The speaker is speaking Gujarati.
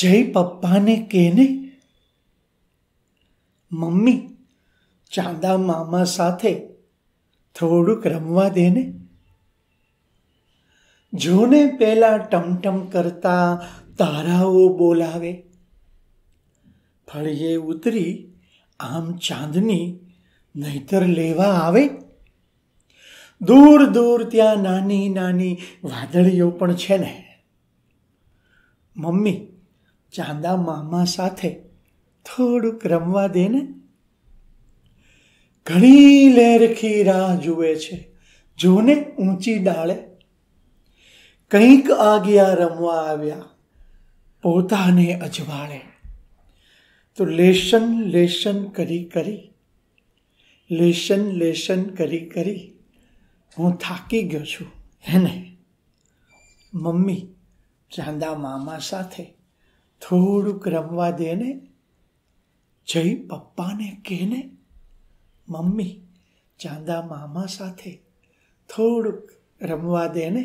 જય પપ્પાને કહેને મમ્મી ચાંદા મામા સાથે થોડુંક રમવા દેને જોને પહેલા ટમટમ કરતા તારાઓ બોલાવે ફળીએ ઉતરી આમ ચાંદની નહીતર લેવા આવે દૂર દૂર ત્યાં નાની નાની વાદળીઓ પણ છે ને મમ્મી ચાંદા મામા સાથે થોડુંક રમવા દે ને ઘણી લહેરખી રાહ જુએ છે જોને ઊંચી ડાળે કંઈક આગિયા રમવા આવ્યા પોતાને અજવાળે તો લેશન લેશન કરી કરી લેશન લેશન કરી કરી હું થાકી ગયો છું હેને મમ્મી ચાંદા મામા સાથે થોડુંક રમવા દે ને જઈ પપ્પાને કહેને મમ્મી ચાંદા મામા સાથે થોડુંક રમવા દે ને